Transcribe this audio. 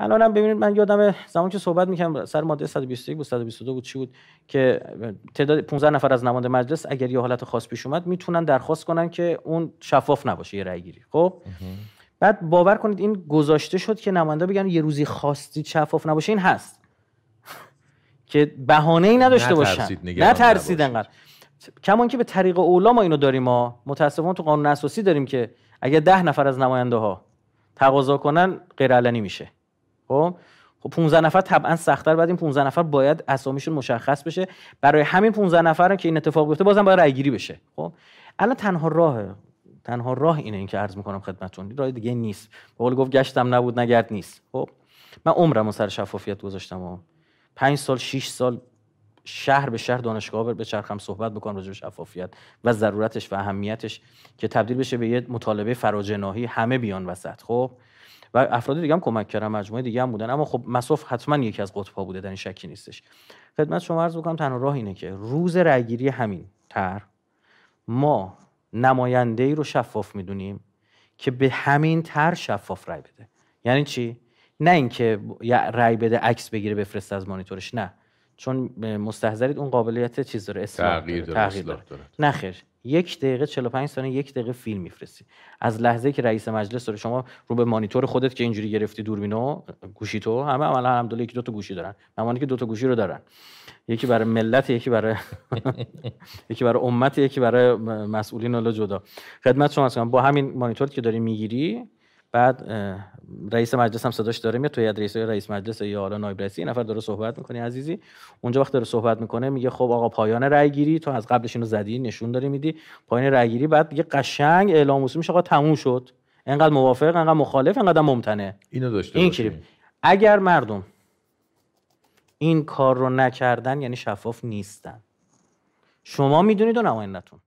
الان هم ببینید من یادم زمان که صحبت میکنم سر ماده 121 بود 122 بود چی بود که تعداد 15 نفر از نماینده مجلس اگر یه حالت خاص پیش اومد میتونن درخواست کنن که اون شفاف نباشه یه رأی گیری خب بعد باور کنید این گذاشته شد که نماینده بگن یه روزی خواستی شفاف نباشه این هست که بهانه ای نداشته باشن نه ترسید انقدر کمان که به طریق اولا ما اینو داریم ما متاسفانه تو قانون اساسی داریم که اگر 10 نفر از نماینده ها تقاضا کنن غیر علنی میشه خب خب 15 نفر طبعا سختتر بعد این 15 نفر باید اسامیشون مشخص بشه برای همین 15 نفر که این اتفاق بیفته بازم باید رأی گیری بشه خب الان تنها راه تنها راه اینه این که عرض میکنم خدمتتون راه دیگه نیست به قول گفت گشتم نبود نگرد نیست خب من عمرم و سر شفافیت گذاشتم و 5 سال 6 سال شهر به شهر دانشگاه به چرخم صحبت بکنم راجع به شفافیت و ضرورتش و اهمیتش که تبدیل بشه به یه مطالبه فراجناهی همه بیان وسط خب و افراد دیگه هم کمک کردن مجموعه دیگه هم بودن اما خب مسوف حتما یکی از ها بوده در یعنی این شکی نیستش خدمت شما عرض بکنم تنها راه اینه که روز رأیگیری همین تر ما نماینده ای رو شفاف میدونیم که به همین تر شفاف رای بده یعنی چی نه اینکه رای بده عکس بگیره بفرسته از مانیتورش نه چون مستحضرید اون قابلیت چیز داره اصلاح تغییر داره, تغییر داره. داره. نخیر یک دقیقه 45 ثانیه یک دقیقه فیلم میفرستی از لحظه که رئیس مجلس داره شما رو به مانیتور خودت که اینجوری گرفتی دوربینو گوشی تو همه عملا الحمدلله یکی دو تا گوشی دارن ممانی که دو تا گوشی رو دارن یکی برای ملت یکی برای یکی برای امت یکی برای مسئولین الا جدا خدمت شما با همین مانیتور که داری میگیری بعد رئیس مجلس هم صداش داره میاد توی رئیس رئیس مجلس یا حالا نایب رئیس نفر داره صحبت میکنه عزیزی اونجا وقت داره صحبت میکنه میگه خب آقا پایان رای گیری تو از قبلش اینو زدی نشون داری میدی پایان رای گیری بعد یه قشنگ اعلام اصول میشه آقا تموم شد انقدر موافق انقدر مخالف انقدر ممتنه اینو داشته این کلیپ اگر مردم این کار رو نکردن یعنی شفاف نیستن شما میدونید و نمایندتون